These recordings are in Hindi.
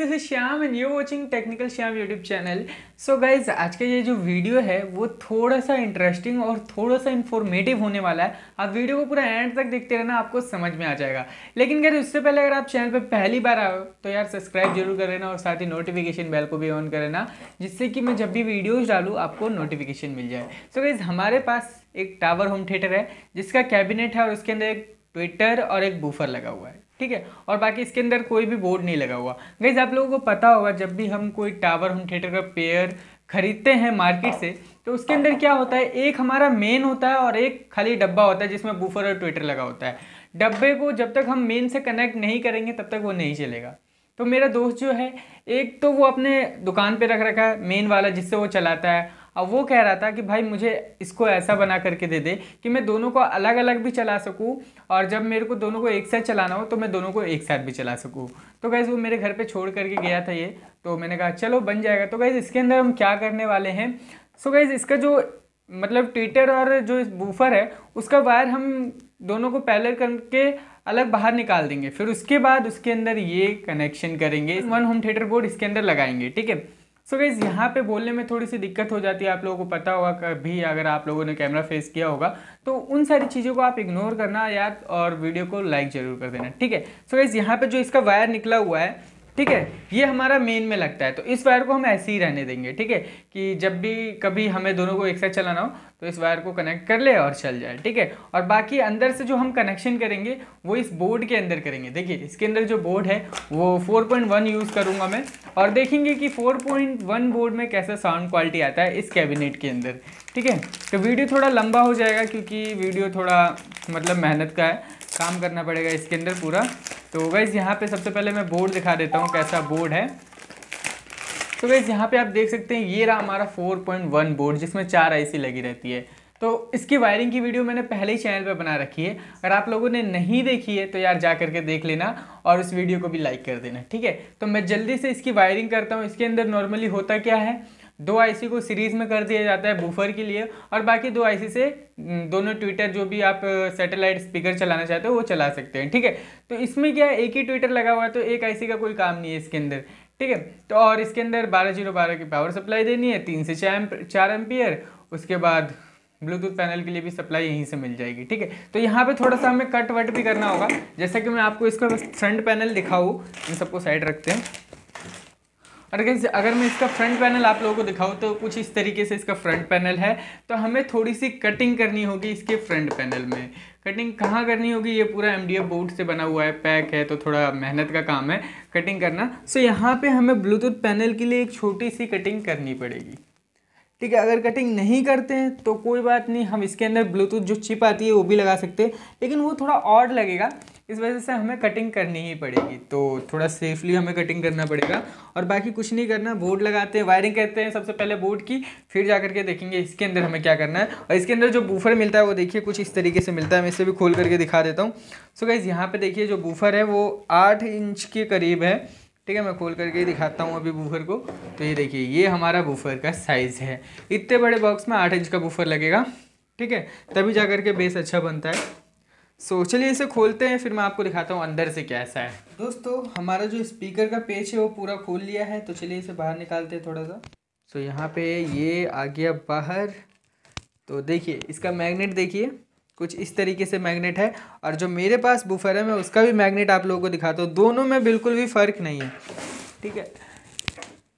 this is Shyam and you watching technical Shyam YouTube channel so guys आज का ये जो वीडियो है वो थोड़ा सा इंटरेस्टिंग और थोड़ा सा इन्फॉर्मेटिव होने वाला है आप वीडियो को पूरा एंड तक देखते रहना आपको समझ में आ जाएगा लेकिन गाइज उससे पहले अगर आप चैनल पर पहली बार आओ तो यार सब्सक्राइब जरूर कर लेना और साथ ही नोटिफिकेशन बेल को भी ऑन कर लेना जिससे कि मैं जब भी वीडियोज डालूँ आपको नोटिफिकेशन मिल जाए सो so गाइज हमारे पास एक टावर होम थिएटर है जिसका कैबिनेट है और उसके अंदर एक ट्विटर और एक बूफर लगा हुआ है ठीक है और बाकी इसके अंदर कोई भी बोर्ड नहीं लगा हुआ गैस आप लोगों को पता होगा जब भी हम कोई टावर होम थिएटर का पेयर खरीदते हैं मार्केट से तो उसके अंदर क्या होता है एक हमारा मेन होता है और एक खाली डब्बा होता है जिसमें बूफर और ट्विटर लगा होता है डब्बे को जब तक हम मेन से कनेक्ट नहीं करेंगे तब तक वो नहीं चलेगा तो मेरा दोस्त जो है एक तो वो अपने दुकान पे रख रखा है मेन वाला जिससे वो चलाता है अब वो कह रहा था कि भाई मुझे इसको ऐसा बना करके दे दे कि मैं दोनों को अलग अलग भी चला सकूँ और जब मेरे को दोनों को एक साथ चलाना हो तो मैं दोनों को एक साथ भी चला सकूँ तो गैस वो मेरे घर पर छोड़ करके गया था ये तो मैंने कहा चलो बन जाएगा तो गैस इसके अंदर हम क्या करने वाले हैं सो so गैस इसका जो मतलब ट्विटर और जो बूफर है उसका वायर हम दोनों को पहले करके अलग बाहर निकाल देंगे फिर उसके बाद उसके अंदर ये कनेक्शन करेंगे वन होम थिएटर बोर्ड इसके अंदर लगाएंगे ठीक है सो so यहाँ पे बोलने में थोड़ी सी दिक्कत हो जाती है आप लोगों को पता होगा कभी अगर आप लोगों ने कैमरा फेस किया होगा तो उन सारी चीज़ों को आप इग्नोर करना याद और वीडियो को लाइक ज़रूर कर देना ठीक है सो so यहाँ पे जो इसका वायर निकला हुआ है ठीक है ये हमारा मेन में लगता है तो इस वायर को हम ऐसे ही रहने देंगे ठीक है कि जब भी कभी हमें दोनों को एक साथ चलाना हो तो इस वायर को कनेक्ट कर ले और चल जाए ठीक है और बाकी अंदर से जो हम कनेक्शन करेंगे वो इस बोर्ड के अंदर करेंगे देखिए इसके अंदर जो बोर्ड है वो 4.1 यूज़ करूँगा मैं और देखेंगे कि 4.1 बोर्ड में कैसा साउंड क्वालिटी आता है इस कैबिनेट के अंदर ठीक है तो वीडियो थोड़ा लंबा हो जाएगा क्योंकि वीडियो थोड़ा मतलब मेहनत का है काम करना पड़ेगा इसके अंदर पूरा तो गैज़ यहाँ पे सबसे पहले मैं बोर्ड दिखा देता हूँ कैसा बोर्ड है तो गैज़ यहाँ पे आप देख सकते हैं ये रहा हमारा 4.1 बोर्ड जिसमें चार आईसी लगी रहती है तो इसकी वायरिंग की वीडियो मैंने पहले ही चैनल पर बना रखी है अगर आप लोगों ने नहीं देखी है तो यार जा करके देख लेना और उस वीडियो को भी लाइक कर देना ठीक है तो मैं जल्दी से इसकी वायरिंग करता हूँ इसके अंदर नॉर्मली होता क्या है दो आईसी को सीरीज में कर दिया जाता है बूफर के लिए और बाकी दो आईसी से हम्म, दोनों ट्विटर जो भी आप सैटेलाइट स्पीकर चलाना चाहते हो वो चला सकते हैं ठीक है तो इसमें क्या है एक ही ट्विटर लगा हुआ है तो एक आईसी का कोई काम नहीं है इसके अंदर ठीक है तो और इसके अंदर बारह जीरो बारह की पावर सप्लाई देनी है तीन से चार चार एम्पियर उसके बाद ब्लूटूथ पैनल के लिए भी सप्लाई यहीं से मिल जाएगी ठीक है तो यहाँ पे थोड़ा सा हमें कट वट भी करना होगा जैसा कि मैं आपको इसका फ्रंट पैनल दिखाऊँ इन सबको साइड रखते हैं और गैस अगर मैं इसका फ्रंट पैनल आप लोगों को दिखाऊँ तो कुछ इस तरीके से इसका फ्रंट पैनल है तो हमें थोड़ी सी कटिंग करनी होगी इसके फ्रंट पैनल में कटिंग कहाँ करनी होगी ये पूरा एम डी बोर्ड से बना हुआ है पैक है तो थोड़ा मेहनत का काम है कटिंग करना सो so, यहाँ पे हमें ब्लूटूथ पैनल के लिए एक छोटी सी कटिंग करनी पड़ेगी ठीक है अगर कटिंग नहीं करते हैं तो कोई बात नहीं हम इसके अंदर ब्लूटूथ जो चिप आती है वो भी लगा सकते हैं लेकिन वो थोड़ा और लगेगा इस वजह से हमें कटिंग करनी ही पड़ेगी तो थोड़ा सेफली हमें कटिंग करना पड़ेगा और बाकी कुछ नहीं करना बोर्ड लगाते हैं वायरिंग करते हैं सबसे पहले बोर्ड की फिर जा करके देखेंगे इसके अंदर हमें क्या करना है और इसके अंदर जो बूफर मिलता है वो देखिए कुछ इस तरीके से मिलता है मैं इसे भी खोल करके दिखा देता हूँ सो गाइज़ यहाँ पर देखिए जो बूफर है वो आठ इंच के करीब है ठीक है मैं खोल करके ही दिखाता हूँ अभी बूफर को तो ये देखिए ये हमारा बूफर का साइज़ है इतने बड़े बॉक्स में आठ इंच का बूफर लगेगा ठीक है तभी जा करके बेस अच्छा बनता है सो so, चलिए इसे खोलते हैं फिर मैं आपको दिखाता हूँ अंदर से कैसा है दोस्तों हमारा जो स्पीकर का पेच है वो पूरा खोल लिया है तो चलिए इसे बाहर निकालते हैं थोड़ा सा सो so, यहाँ पे ये आ गया बाहर तो देखिए इसका मैग्नेट देखिए कुछ इस तरीके से मैग्नेट है और जो मेरे पास बुफर है मैं उसका भी मैग्नेट आप लोगों को दिखाता हूँ दोनों में बिल्कुल भी फ़र्क नहीं है ठीक है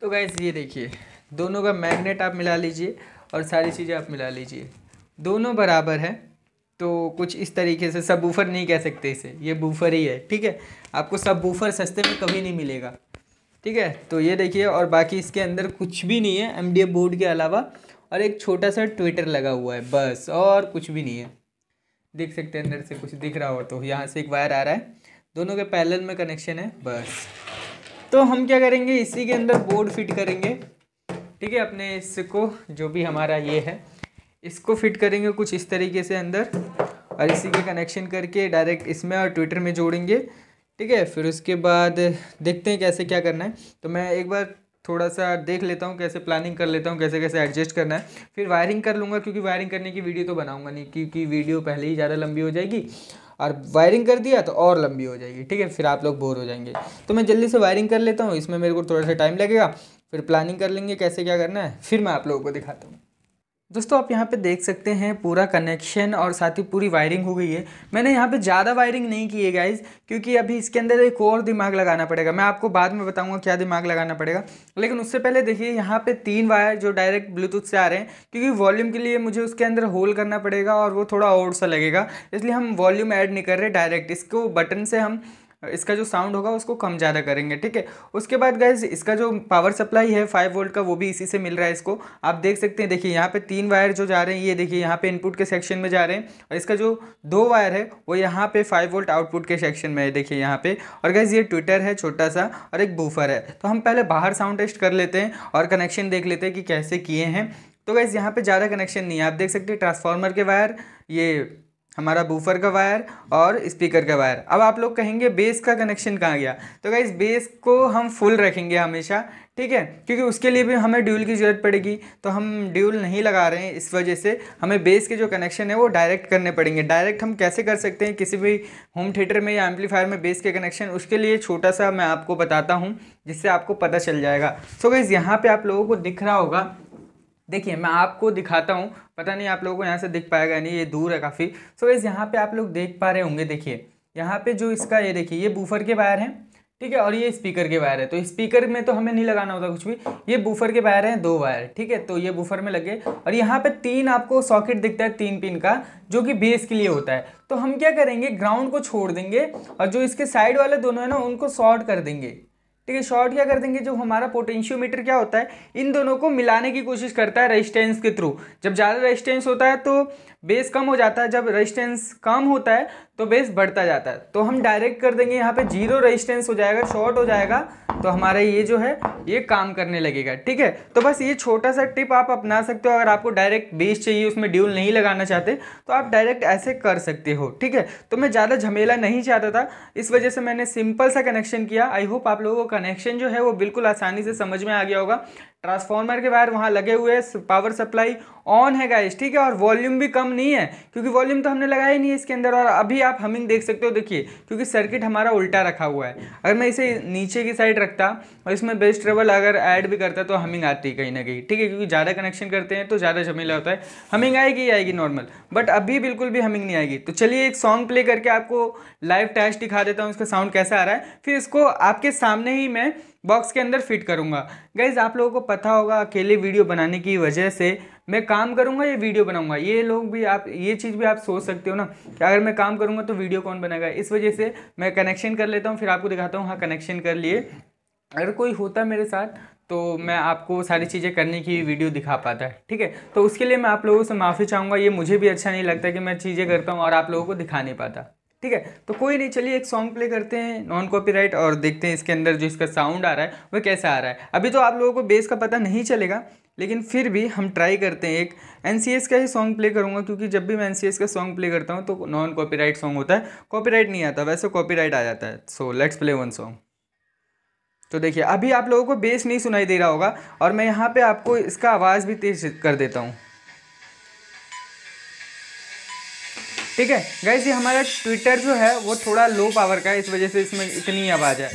तो गैस ये देखिए दोनों का मैग्नेट आप मिला लीजिए और सारी चीज़ें आप मिला लीजिए दोनों बराबर है तो कुछ इस तरीके से सब बूफर नहीं कह सकते इसे ये बूफर ही है ठीक है आपको सब बूफर सस्ते में कभी नहीं मिलेगा ठीक है तो ये देखिए और बाकी इसके अंदर कुछ भी नहीं है एम बोर्ड के अलावा और एक छोटा सा ट्विटर लगा हुआ है बस और कुछ भी नहीं है देख सकते हैं अंदर से कुछ दिख रहा हो तो यहाँ से एक वायर आ रहा है दोनों के पैरेलल में कनेक्शन है बस तो हम क्या करेंगे इसी के अंदर बोर्ड फिट करेंगे ठीक है अपने इसको जो भी हमारा ये है इसको फिट करेंगे कुछ इस तरीके से अंदर और इसी के कनेक्शन करके डायरेक्ट इसमें और ट्विटर में जोड़ेंगे ठीक है फिर उसके बाद देखते हैं कैसे क्या करना है तो मैं एक बार थोड़ा सा देख लेता हूँ कैसे प्लानिंग कर लेता हूँ कैसे कैसे एडजस्ट करना है फिर वायरिंग कर लूँगा क्योंकि वायरिंग करने की वीडियो तो बनाऊँगा नहीं क्योंकि वीडियो पहले ही ज़्यादा लंबी हो जाएगी और वायरिंग कर दिया तो और लंबी हो जाएगी ठीक है फिर आप लोग बोर हो जाएंगे तो मैं जल्दी से वायरिंग कर लेता हूँ इसमें मेरे को थोड़ा सा टाइम लगेगा फिर प्लानिंग कर लेंगे कैसे क्या करना है फिर मैं आप लोगों को दिखाता हूँ दोस्तों आप यहाँ पे देख सकते हैं पूरा कनेक्शन और साथ ही पूरी वायरिंग हो गई है मैंने यहाँ पे ज़्यादा वायरिंग नहीं की है गाइज क्योंकि अभी इसके अंदर एक और दिमाग लगाना पड़ेगा मैं आपको बाद में बताऊँगा क्या दिमाग लगाना पड़ेगा लेकिन उससे पहले देखिए यहाँ पे तीन वायर जो डायरेक्ट ब्लूटूथ से आ रहे हैं क्योंकि वॉल्यूम के लिए मुझे उसके अंदर होल करना पड़ेगा और वो थोड़ा और सा लगेगा इसलिए हम वॉल्यूम ऐड नहीं कर रहे डायरेक्ट इसको बटन से हम इसका जो साउंड होगा उसको कम ज़्यादा करेंगे ठीक है उसके बाद गैस इसका जो पावर सप्लाई है फाइव वोल्ट का वो भी इसी से मिल रहा है इसको आप देख सकते हैं देखिए यहाँ पे तीन वायर जो जा रहे हैं ये देखिए यहाँ पे इनपुट के सेक्शन में जा रहे हैं और इसका जो दो वायर है वो यहाँ पे फाइव वोल्ट आउटपुट के सेक्शन में है देखिए यहाँ पे और गैस ये ट्विटर है छोटा सा और एक बूफर है तो हम पहले बाहर साउंड टेस्ट कर लेते हैं और कनेक्शन देख लेते हैं कि कैसे किए हैं तो गैस यहाँ पर ज़्यादा कनेक्शन नहीं है आप देख सकते हैं ट्रांसफार्मर के वायर ये हमारा बूफर का वायर और स्पीकर का वायर अब आप लोग कहेंगे बेस का कनेक्शन कहाँ गया तो गाइज बेस को हम फुल रखेंगे हमेशा ठीक है क्योंकि उसके लिए भी हमें ड्यूल की ज़रूरत पड़ेगी तो हम ड्यूल नहीं लगा रहे हैं इस वजह से हमें बेस के जो कनेक्शन है वो डायरेक्ट करने पड़ेंगे डायरेक्ट हम कैसे कर सकते हैं किसी भी होम थिएटर में या एम्पलीफायर में बेस के कनेक्शन उसके लिए छोटा सा मैं आपको बताता हूँ जिससे आपको पता चल जाएगा सो गाइज़ यहाँ पर आप लोगों को दिख रहा होगा देखिए मैं आपको दिखाता हूँ पता नहीं आप लोगों को यहाँ से दिख पाएगा नहीं ये दूर है काफ़ी सो इस यहाँ पे आप लोग देख पा रहे होंगे देखिए यहाँ पे जो इसका ये देखिए ये बूफर के वायर हैं ठीक है और ये स्पीकर के वायर है तो स्पीकर में तो हमें नहीं लगाना होता कुछ भी ये बूफर के वायर हैं दो वायर ठीक है तो ये बूफर में लगे और यहाँ पे तीन आपको सॉकेट दिखता है तीन पिन का जो कि बेस के लिए होता है तो हम क्या करेंगे ग्राउंड को छोड़ देंगे और जो इसके साइड वाले दोनों हैं ना उनको शॉर्ट कर देंगे ठीक है शॉर्ट क्या कर देंगे जो हमारा पोटेंशियोमीटर क्या होता है इन दोनों को मिलाने की कोशिश करता है रेजिस्टेंस के थ्रू जब ज़्यादा रेजिस्टेंस होता है तो बेस कम हो जाता है जब रेजिस्टेंस कम होता है तो बेस बढ़ता जाता है तो हम डायरेक्ट कर देंगे यहाँ पे जीरो रेजिस्टेंस हो जाएगा शॉर्ट हो जाएगा तो हमारा ये जो है ये काम करने लगेगा ठीक है तो बस ये छोटा सा टिप आप अपना सकते हो अगर आपको डायरेक्ट बेस चाहिए उसमें ड्यूल नहीं लगाना चाहते तो आप डायरेक्ट ऐसे कर सकते हो ठीक है तो मैं ज़्यादा झमेला नहीं चाहता था इस वजह से मैंने सिंपल सा कनेक्शन किया आई होप आप लोगों को कनेक्शन जो है वो बिल्कुल आसानी से समझ में आ गया होगा ट्रांसफार्मर के वायर वहाँ लगे हुए हैं पावर सप्लाई ऑन है गाइस ठीक है और वॉल्यूम भी कम नहीं है क्योंकि वॉल्यूम तो हमने लगाया ही नहीं है इसके अंदर और अभी आप हमिंग देख सकते हो देखिए क्योंकि सर्किट हमारा उल्टा रखा हुआ है अगर मैं इसे नीचे की साइड रखता और इसमें बेस्ट ट्रेवल अगर ऐड भी करता तो हमिंग आती कहीं ना कहीं ठीक है क्योंकि ज़्यादा कनेक्शन करते हैं तो ज़्यादा जमीला होता है हमिंग आएगी आएगी नॉर्मल बट अभी बिल्कुल भी हमिंग नहीं आएगी तो चलिए एक सॉन्ग प्ले करके आपको लाइव टैच दिखा देता हूँ उसका साउंड कैसा आ रहा है फिर इसको आपके सामने ही मैं बॉक्स के अंदर फिट करूँगा गैज़ आप लोगों को पता होगा अकेले वीडियो बनाने की वजह से मैं काम करूँगा या वीडियो बनाऊँगा ये लोग भी आप ये चीज़ भी आप सोच सकते हो ना कि अगर मैं काम करूँगा तो वीडियो कौन बनाएगा इस वजह से मैं कनेक्शन कर लेता हूँ फिर आपको दिखाता हूँ हाँ कनेक्शन कर लिए अगर कोई होता मेरे साथ तो मैं आपको सारी चीज़ें करने की वीडियो दिखा पाता है ठीक है तो उसके लिए मैं आप लोगों से माफ़ी चाहूँगा ये मुझे भी अच्छा नहीं लगता कि मैं चीज़ें करता हूँ और आप लोगों को दिखा नहीं पाता ठीक है तो कोई नहीं चलिए एक सॉन्ग प्ले करते हैं नॉन कॉपीराइट और देखते हैं इसके अंदर जो इसका साउंड आ रहा है वह कैसा आ रहा है अभी तो आप लोगों को बेस का पता नहीं चलेगा लेकिन फिर भी हम ट्राई करते हैं एक एन का ही सॉन्ग प्ले करूँगा क्योंकि जब भी मैं एन का सॉन्ग प्ले करता हूँ तो नॉन कॉपीराइट सॉन्ग होता है कॉपीराइट नहीं आता वैसे कॉपीराइट आ जाता है so let's play one song तो देखिए अभी आप लोगों को बेस नहीं सुनाई दे रहा होगा और मैं यहाँ पे आपको इसका आवाज़ भी तेज कर देता हूँ ठीक है गैस ये हमारा ट्विटर जो है वो थोड़ा लो पावर का है इस वजह से इसमें इतनी आवाज़ है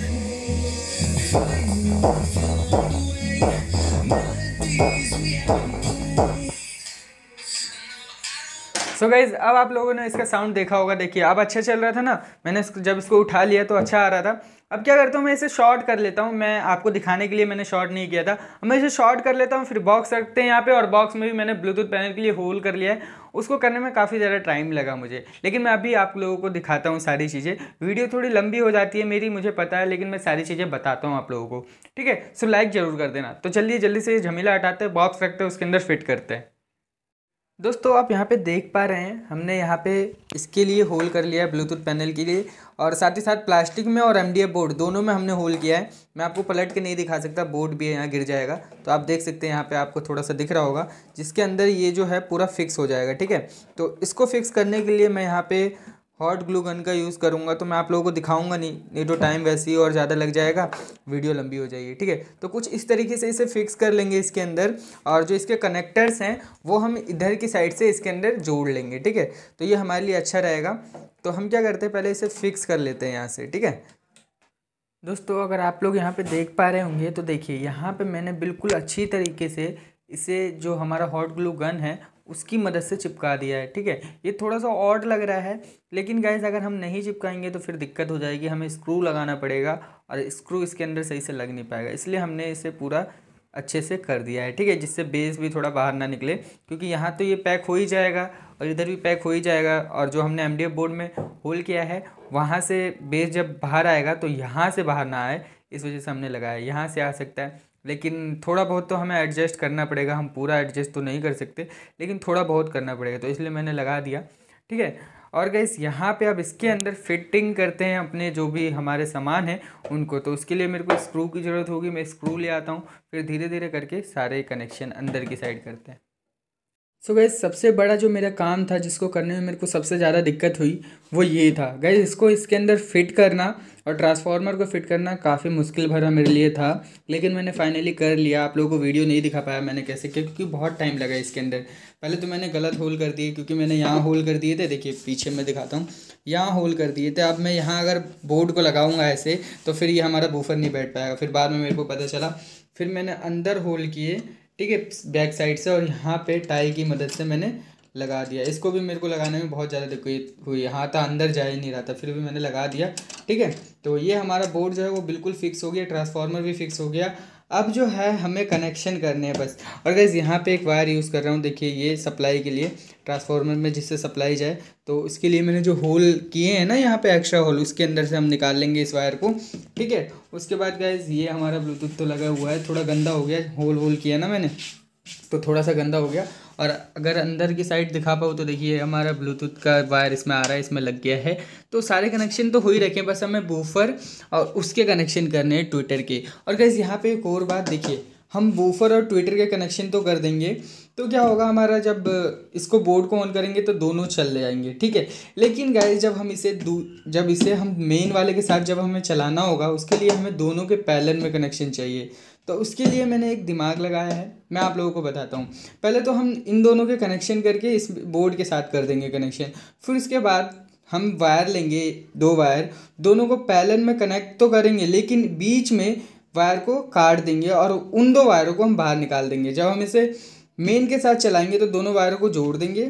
सो so गाइज अब आप लोगों ने इसका साउंड देखा होगा देखिए अब अच्छा चल रहा था ना मैंने इसको जब इसको उठा लिया तो अच्छा आ रहा था अब क्या करता हूँ मैं इसे शॉर्ट कर लेता हूँ मैं आपको दिखाने के लिए मैंने शॉर्ट नहीं किया था अब मैं इसे शॉर्ट कर लेता हूँ फिर बॉक्स रखते हैं यहाँ पे और बॉक्स में भी मैंने ब्लूटूथ पैनल के लिए होल कर लिया है उसको करने में काफ़ी ज़्यादा टाइम लगा मुझे लेकिन मैं अभी आप लोगों को दिखाता हूँ सारी चीज़ें वीडियो थोड़ी लंबी हो जाती है मेरी मुझे पता है लेकिन मैं सारी चीज़ें बताता हूँ आप लोगों को ठीक है सो लाइक ज़रूर कर देना तो चलिए जल्दी से ये झमेला हटाते हैं बॉक्स रखते हैं उसके अंदर फिट करते हैं दोस्तों आप यहाँ पे देख पा रहे हैं हमने यहाँ पे इसके लिए होल कर लिया है ब्लूटूथ पैनल के लिए और साथ ही साथ प्लास्टिक में और एम बोर्ड दोनों में हमने होल किया है मैं आपको पलट के नहीं दिखा सकता बोर्ड भी यहाँ गिर जाएगा तो आप देख सकते हैं यहाँ पे आपको थोड़ा सा दिख रहा होगा जिसके अंदर ये जो है पूरा फिक्स हो जाएगा ठीक है तो इसको फिक्स करने के लिए मैं यहाँ पर हॉट ग्लू गन का यूज़ करूँगा तो मैं आप लोगों को दिखाऊंगा नहीं नहीं तो टाइम वैसे ही और ज़्यादा लग जाएगा वीडियो लंबी हो जाएगी ठीक है तो कुछ इस तरीके से इसे फिक्स कर लेंगे इसके अंदर और जो इसके कनेक्टर्स हैं वो हम इधर की साइड से इसके अंदर जोड़ लेंगे ठीक है तो ये हमारे लिए अच्छा रहेगा तो हम क्या करते हैं पहले इसे फिक्स कर लेते हैं यहाँ से ठीक है दोस्तों अगर आप लोग यहाँ पर देख पा रहे होंगे तो देखिए यहाँ पर मैंने बिल्कुल अच्छी तरीके से इसे जो हमारा हॉट ग्लू गन है उसकी मदद से चिपका दिया है ठीक है ये थोड़ा सा ऑड लग रहा है लेकिन गाइज अगर हम नहीं चिपकाएंगे तो फिर दिक्कत हो जाएगी हमें स्क्रू लगाना पड़ेगा और स्क्रू इसके अंदर सही से लग नहीं पाएगा इसलिए हमने इसे पूरा अच्छे से कर दिया है ठीक है जिससे बेस भी थोड़ा बाहर ना निकले क्योंकि यहाँ तो ये पैक हो ही जाएगा और इधर भी पैक हो ही जाएगा और जो हमने एम बोर्ड में होल किया है वहाँ से बेस जब बाहर आएगा तो यहाँ से बाहर ना आए इस वजह से हमने लगाया यहाँ से आ सकता है लेकिन थोड़ा बहुत तो हमें एडजस्ट करना पड़ेगा हम पूरा एडजस्ट तो नहीं कर सकते लेकिन थोड़ा बहुत करना पड़ेगा तो इसलिए मैंने लगा दिया ठीक है और गैस यहाँ पे अब इसके अंदर फिटिंग करते हैं अपने जो भी हमारे सामान हैं उनको तो उसके लिए मेरे को स्क्रू की ज़रूरत होगी मैं स्क्रू ले आता हूँ फिर धीरे धीरे करके सारे कनेक्शन अंदर की साइड करते हैं सो so गैस सबसे बड़ा जो मेरा काम था जिसको करने में मेरे को सबसे ज़्यादा दिक्कत हुई वो ये था गैस इसको इसके अंदर फिट करना और ट्रांसफार्मर को फिट करना काफ़ी मुश्किल भरा मेरे लिए था लेकिन मैंने फाइनली कर लिया आप लोगों को वीडियो नहीं दिखा पाया मैंने कैसे किया क्योंकि बहुत टाइम लगा इसके अंदर पहले तो मैंने गलत होल कर दिए क्योंकि मैंने यहाँ होल कर दिए थे देखिए पीछे मैं दिखाता हूँ यहाँ होल कर दिए थे अब मैं यहाँ अगर बोर्ड को लगाऊँगा ऐसे तो फिर ये हमारा बूफर नहीं बैठ पाएगा फिर बाद में मेरे को पता चला फिर मैंने अंदर होल किए ठीक है बैक साइड से और यहाँ पर टाई की मदद से मैंने लगा दिया इसको भी मेरे को लगाने में बहुत ज़्यादा दिक्कत हुई हाथ तो अंदर जा ही नहीं रहा था फिर भी मैंने लगा दिया ठीक है तो ये हमारा बोर्ड जो है वो बिल्कुल फिक्स हो गया ट्रांसफार्मर भी फिक्स हो गया अब जो है हमें कनेक्शन करने हैं बस और गैस यहाँ पे एक वायर यूज़ कर रहा हूँ देखिए ये सप्लाई के लिए ट्रांसफार्मर में जिससे सप्लाई जाए तो उसके लिए मैंने जो होल किए हैं ना यहाँ पे एक्स्ट्रा होल उसके अंदर से हम निकाल लेंगे इस वायर को ठीक है उसके बाद गैस ये हमारा ब्लूटूथ तो लगा हुआ है थोड़ा गंदा हो गया होल होल किया ना मैंने तो थोड़ा सा गंदा हो गया और अगर अंदर की साइड दिखा पाऊँ तो देखिए हमारा ब्लूटूथ का वायर इसमें आ रहा है इसमें लग गया है तो सारे कनेक्शन तो हो ही रखे बस हमें बूफर और उसके कनेक्शन करने हैं ट्विटर के और गैस यहाँ पर एक और बात देखिए हम वूफर और ट्विटर के कनेक्शन तो कर देंगे तो क्या होगा हमारा जब इसको बोर्ड को ऑन करेंगे तो दोनों चल जाएंगे ठीक है लेकिन गाइस जब हम इसे दू जब इसे हम मेन वाले के साथ जब हमें चलाना होगा उसके लिए हमें दोनों के पैलन में कनेक्शन चाहिए तो उसके लिए मैंने एक दिमाग लगाया है मैं आप लोगों को बताता हूँ पहले तो हम इन दोनों के कनेक्शन करके इस बोर्ड के साथ कर देंगे कनेक्शन फिर उसके बाद हम वायर लेंगे दो वायर दोनों को पैलन में कनेक्ट तो करेंगे लेकिन बीच में वायर को काट देंगे और उन दो वायरों को हम बाहर निकाल देंगे जब हम इसे मेन के साथ चलाएंगे तो दोनों वायरों को जोड़ देंगे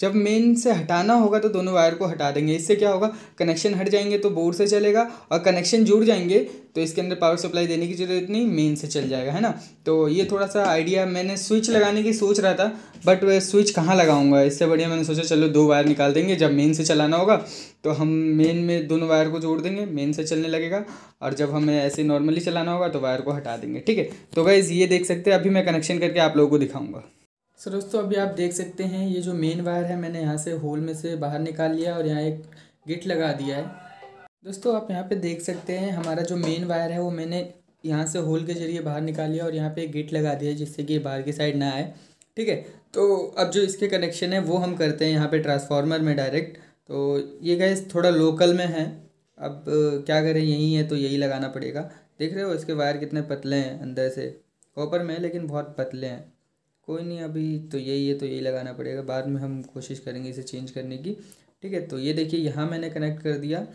जब मेन से हटाना होगा तो दोनों वायर को हटा देंगे इससे क्या होगा कनेक्शन हट जाएंगे तो बोर्ड से चलेगा और कनेक्शन जुड़ जाएंगे तो इसके अंदर पावर सप्लाई देने की ज़रूरत नहीं मेन से चल जाएगा है ना तो ये थोड़ा सा आइडिया मैंने स्विच लगाने की सोच रहा था बट वह स्विच कहाँ लगाऊंगा इससे बढ़िया मैंने सोचा चलो दो वायर निकाल देंगे जब मेन से चलाना होगा तो हम मेन में दोनों वायर को जोड़ देंगे मेन से चलने लगेगा और जब हमें ऐसे नॉर्मली चलाना होगा तो वायर को हटा देंगे ठीक है तो गाइज़ ये देख सकते हैं अभी मैं कनेक्शन करके आप लोगों को दिखाऊँगा सर दोस्तों अभी आप देख सकते हैं ये जो मेन वायर है मैंने यहाँ से होल में से बाहर निकाल लिया और यहाँ एक गिट लगा दिया है दोस्तों आप यहाँ पे देख सकते हैं हमारा जो मेन वायर है वो मैंने यहाँ से होल के जरिए बाहर निकाल लिया और यहाँ पे गिट लगा दिया जिससे कि बाहर की साइड ना आए ठीक है तो अब जो इसके कनेक्शन है वो हम करते हैं यहाँ पर ट्रांसफार्मर में डायरेक्ट तो ये गए थोड़ा लोकल में है अब क्या करें यही है तो यही लगाना पड़ेगा देख रहे हो इसके वायर कितने पतले हैं अंदर से कॉपर में लेकिन बहुत पतले हैं कोई नहीं अभी तो यही है तो यही लगाना पड़ेगा बाद में हम कोशिश करेंगे इसे चेंज करने की ठीक है तो ये देखिए यहाँ मैंने कनेक्ट कर दिया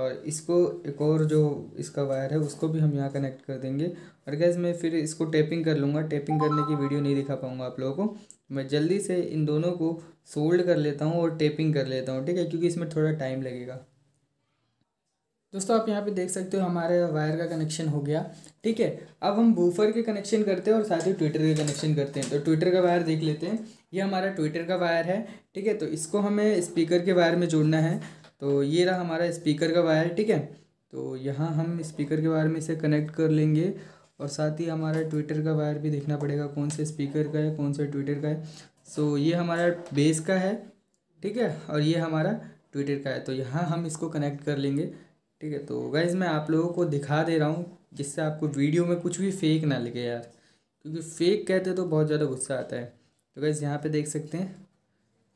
और इसको एक और जो इसका वायर है उसको भी हम यहाँ कनेक्ट कर देंगे और गैस मैं फिर इसको टेपिंग कर लूँगा टेपिंग करने की वीडियो नहीं दिखा पाऊँगा आप लोगों को मैं जल्दी से इन दोनों को सोल्ड कर लेता हूँ और टेपिंग कर लेता हूँ ठीक है क्योंकि इसमें थोड़ा टाइम लगेगा दोस्तों आप यहाँ पे देख सकते हो हमारे वायर का कनेक्शन हो गया ठीक है अब हम बूफर के कनेक्शन करते हैं और साथ ही ट्विटर के कनेक्शन करते हैं तो ट्विटर का वायर देख लेते हैं ये हमारा ट्विटर का वायर है ठीक है तो इसको हमें स्पीकर के वायर में जोड़ना है तो ये रहा हमारा स्पीकर का वायर ठीक है तो यहाँ हम स्पीकर के वायर में इसे कनेक्ट कर लेंगे और साथ ही हमारा ट्विटर का वायर भी देखना पड़ेगा कौन से स्पीकर का है कौन सा ट्विटर का है सो ये हमारा बेस का है ठीक है और ये हमारा ट्विटर का है तो यहाँ हम इसको कनेक्ट कर लेंगे ठीक है तो गाइज़ मैं आप लोगों को दिखा दे रहा हूँ जिससे आपको वीडियो में कुछ भी फेक ना लगे यार क्योंकि फेक कहते तो बहुत ज़्यादा गुस्सा आता है तो गाइज़ यहाँ पे देख सकते हैं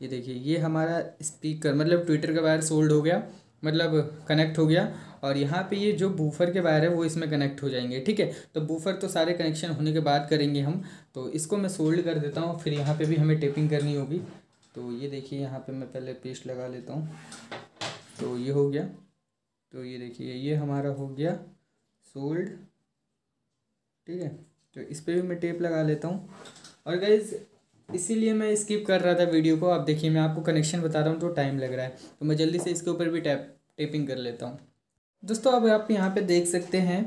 ये देखिए ये हमारा स्पीकर मतलब ट्विटर का वायर सोल्ड हो गया मतलब कनेक्ट हो गया और यहाँ पे ये जो बूफर के वायर है वो इसमें कनेक्ट हो जाएंगे ठीक है तो बूफर तो सारे कनेक्शन होने के बाद करेंगे हम तो इसको मैं सोल्ड कर देता हूँ फिर यहाँ पर भी हमें टेपिंग करनी होगी तो ये देखिए यहाँ पर मैं पहले पेस्ट लगा लेता हूँ तो ये हो गया तो ये देखिए ये हमारा हो गया सोल्ड ठीक है तो इस पर भी मैं टेप लगा लेता हूँ और गाइज इसीलिए मैं स्किप कर रहा था वीडियो को आप देखिए मैं आपको कनेक्शन बता रहा हूँ तो टाइम लग रहा है तो मैं जल्दी से इसके ऊपर भी टैप टेपिंग कर लेता हूँ दोस्तों अब आप यहाँ पे देख सकते हैं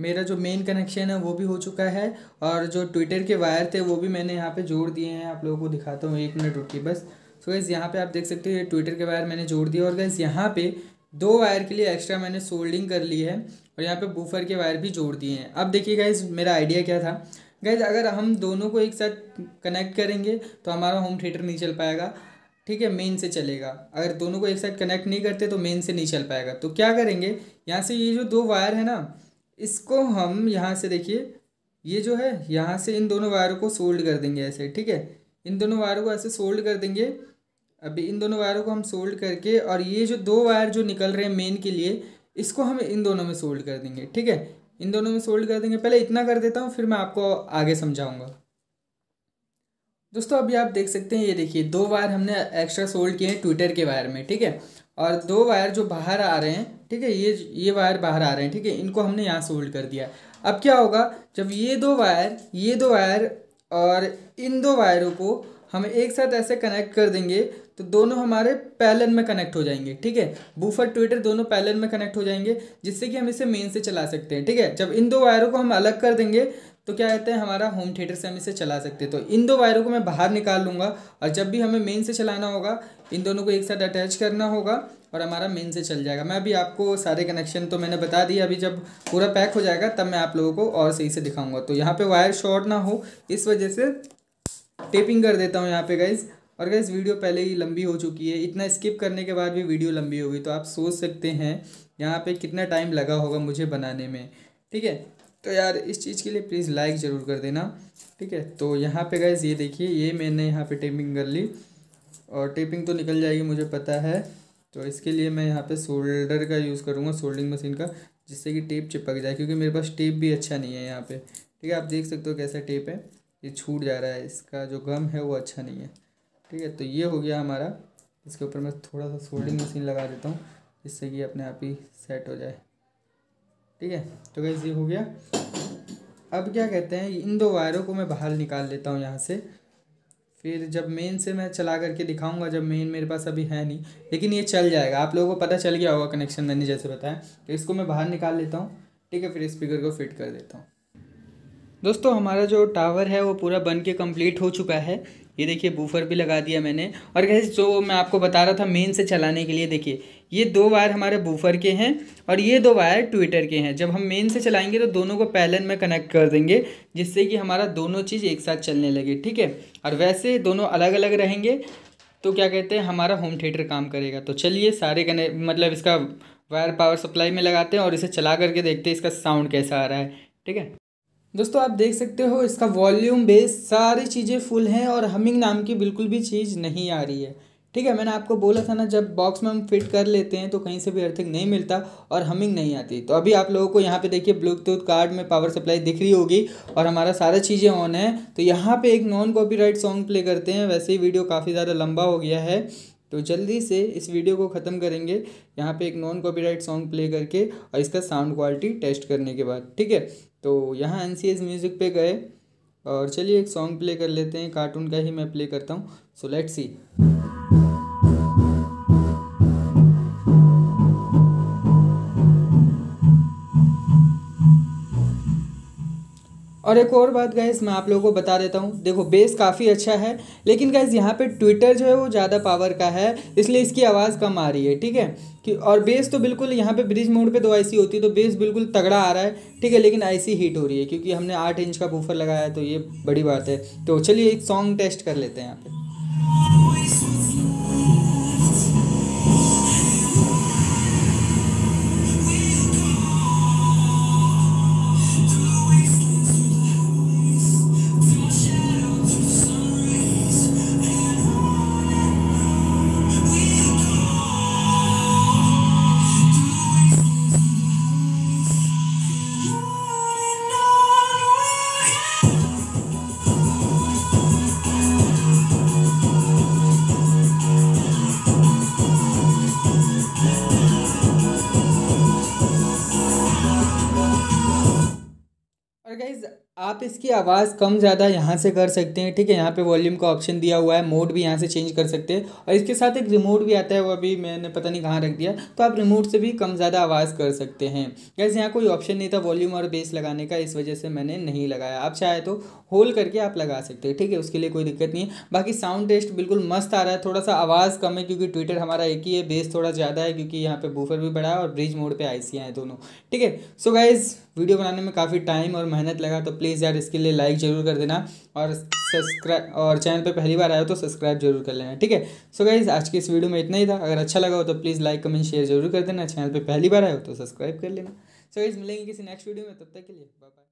मेरा जो मेन कनेक्शन है वो भी हो चुका है और जो ट्विटर के वायर थे वो भी मैंने यहाँ पे जोड़ दिए हैं आप लोगों को दिखाता हूँ एक मिनट रुकी बस सो गैस यहाँ पे आप देख सकते हो ये ट्विटर के वायर मैंने जोड़ दिया और गैस यहाँ पे दो वायर के लिए एक्स्ट्रा मैंने सोल्डिंग कर ली है और यहाँ पे बूफर के वायर भी जोड़ दिए हैं अब देखिए गाइज मेरा आइडिया क्या था गाइज अगर हम दोनों को एक साथ कनेक्ट करेंगे तो हमारा होम थिएटर नहीं चल पाएगा ठीक है मेन से चलेगा अगर दोनों को एक साथ कनेक्ट नहीं करते तो मेन से नहीं चल पाएगा तो क्या करेंगे यहाँ से ये जो दो वायर है ना इसको हम यहाँ से देखिए ये जो है यहाँ से इन दोनों वायरों को सोल्ड कर देंगे ऐसे ठीक है इन दोनों वायरों को ऐसे सोल्ड कर देंगे अभी इन दोनों वायरों को हम सोल्ड करके और ये जो दो वायर जो निकल रहे हैं मेन के लिए इसको हम इन दोनों में सोल्ड कर देंगे ठीक है इन दोनों में सोल्ड कर देंगे पहले इतना कर देता हूँ फिर मैं आपको आगे समझाऊंगा दोस्तों अभी आप देख सकते हैं ये देखिए दो वायर हमने एक्स्ट्रा सोल्ड किए हैं ट्विटर के वायर में ठीक है और दो वायर जो बाहर आ रहे हैं ठीक है ये ये वायर बाहर आ रहे हैं ठीक है इनको हमने यहाँ सोल्ड कर दिया अब क्या होगा जब ये दो वायर ये दो वायर और इन दो वायरों को हम एक साथ ऐसे कनेक्ट कर देंगे तो दोनों हमारे पैलन में कनेक्ट हो जाएंगे ठीक है बूफर ट्विटर दोनों पैलन में कनेक्ट हो जाएंगे जिससे कि हम इसे मेन से चला सकते हैं ठीक है जब इन दो वायरों को हम अलग कर देंगे तो क्या कहते हैं हमारा होम थिएटर से हम इसे चला सकते हैं तो इन दो वायरों को मैं बाहर निकाल लूँगा और जब भी हमें मेन से चलाना होगा इन दोनों को एक साथ अटैच करना होगा और हमारा मेन से चल जाएगा मैं अभी आपको सारे कनेक्शन तो मैंने बता दिया अभी जब पूरा पैक हो जाएगा तब मैं आप लोगों को और सही से दिखाऊंगा तो यहाँ पे वायर शॉर्ट ना हो इस वजह से टेपिंग कर देता हूँ यहाँ पे गाइज और गाइज वीडियो पहले ही लंबी हो चुकी है इतना स्किप करने के बाद भी वीडियो लंबी हो गई तो आप सोच सकते हैं यहाँ पे कितना टाइम लगा होगा मुझे बनाने में ठीक है तो यार इस चीज़ के लिए प्लीज़ लाइक ज़रूर कर देना ठीक है तो यहाँ पे गाइज ये देखिए ये मैंने यहाँ पे टेपिंग कर ली और टेपिंग तो निकल जाएगी मुझे पता है तो इसके लिए मैं यहाँ पर सोल्डर का यूज़ करूँगा सोल्डिंग मशीन का जिससे कि टेप चिपक जाए क्योंकि मेरे पास टेप भी अच्छा नहीं है यहाँ पे ठीक है आप देख सकते हो कैसा टेप है ये छूट जा रहा है इसका जो गम है वो अच्छा नहीं है ठीक है तो ये हो गया हमारा इसके ऊपर मैं थोड़ा सा सोल्डिंग मशीन लगा देता हूँ जिससे कि अपने आप ही सेट हो जाए ठीक है तो गैस ये हो गया अब क्या कहते हैं इन दो वायरों को मैं बाहर निकाल लेता हूँ यहाँ से फिर जब मेन से मैं चला करके दिखाऊंगा जब मेन मेरे पास अभी है नहीं लेकिन ये चल जाएगा आप लोगों को पता चल गया होगा कनेक्शन मैंने जैसे बताया तो इसको मैं बाहर निकाल लेता हूँ ठीक है फिर स्पीकर को फिट कर देता हूँ दोस्तों हमारा जो टावर है वो पूरा बन के कम्प्लीट हो चुका है ये देखिए बूफर भी लगा दिया मैंने और गैस जो मैं आपको बता रहा था मेन से चलाने के लिए देखिए ये दो वायर हमारे बूफर के हैं और ये दो वायर ट्विटर के हैं जब हम मेन से चलाएंगे तो दोनों को पैलन में कनेक्ट कर देंगे जिससे कि हमारा दोनों चीज़ एक साथ चलने लगे ठीक है और वैसे दोनों अलग अलग रहेंगे तो क्या कहते हैं हमारा होम थिएटर काम करेगा तो चलिए सारे कने मतलब इसका वायर पावर सप्लाई में लगाते हैं और इसे चला करके देखते हैं इसका साउंड कैसा आ रहा है ठीक है दोस्तों आप देख सकते हो इसका वॉल्यूम बेस सारी चीज़ें फुल हैं और हमिंग नाम की बिल्कुल भी चीज़ नहीं आ रही है ठीक है मैंने आपको बोला था ना जब बॉक्स में हम फिट कर लेते हैं तो कहीं से भी अर्थिंग नहीं मिलता और हमिंग नहीं आती तो अभी आप लोगों को यहाँ पे देखिए ब्लूटूथ कार्ड में पावर सप्लाई दिख रही होगी और हमारा सारा चीज़ें ऑन है तो यहाँ पे एक नॉन कॉपीराइट सॉन्ग प्ले करते हैं वैसे ही वीडियो काफ़ी ज़्यादा लंबा हो गया है तो जल्दी से इस वीडियो को ख़त्म करेंगे यहाँ पे एक नॉन कॉपीराइट सॉन्ग प्ले करके और इसका साउंड क्वालिटी टेस्ट करने के बाद ठीक है तो यहाँ एन सी एस म्यूज़िक पे गए और चलिए एक सॉन्ग प्ले कर लेते हैं कार्टून का ही मैं प्ले करता हूँ सो लेट्स सी और एक और बात गैस मैं आप लोगों को बता देता हूँ देखो बेस काफ़ी अच्छा है लेकिन गैस यहाँ पे ट्विटर जो है वो ज़्यादा पावर का है इसलिए इसकी आवाज़ कम आ रही है ठीक है कि और बेस तो बिल्कुल यहाँ पे ब्रिज मोड पे दो आईसी होती है तो बेस बिल्कुल तगड़ा आ रहा है ठीक है लेकिन आईसी हीट हो रही है क्योंकि हमने आठ इंच का बूफर लगाया है तो ये बड़ी बात है तो चलिए एक सॉन्ग टेस्ट कर लेते हैं यहाँ पर इसकी आवाज़ कम ज़्यादा यहाँ से कर सकते हैं ठीक है यहाँ पे वॉल्यूम का ऑप्शन दिया हुआ है मोड भी यहाँ से चेंज कर सकते हैं और इसके साथ एक रिमोट भी आता है वो अभी मैंने पता नहीं कहाँ रख दिया तो आप रिमोट से भी कम ज़्यादा आवाज़ कर सकते हैं गैस यहाँ कोई ऑप्शन नहीं था वॉल्यूम और बेस लगाने का इस वजह से मैंने नहीं लगाया आप चाहे तो होल करके आप लगा सकते हैं ठीक है उसके लिए कोई दिक्कत नहीं है बाकी साउंड टेस्ट बिल्कुल मस्त आ रहा है थोड़ा सा आवाज़ कम है क्योंकि ट्विटर हमारा एक ही है बेस थोड़ा ज़्यादा है क्योंकि यहाँ पे बूफर भी बड़ा है और ब्रिज मोड पर आई हैं दोनों ठीक है सो गाइज़ वीडियो बनाने में काफ़ी टाइम और मेहनत लगा तो प्लीज़ यार यार इसके लिए लाइक ज़रूर कर देना और सब्सक्राइब और चैनल पे पहली बार आया हो तो सब्सक्राइब जरूर कर लेना ठीक है सो गाइज आज की इस वीडियो में इतना ही था अगर अच्छा लगा हो तो प्लीज़ लाइक कमेंट शेयर जरूर कर देना चैनल पर पहली बार आए हो तो सब्सक्राइब कर लेना सो गाइज मिलेंगे किसी नेक्स्ट वीडियो में तब तक के लिए बाय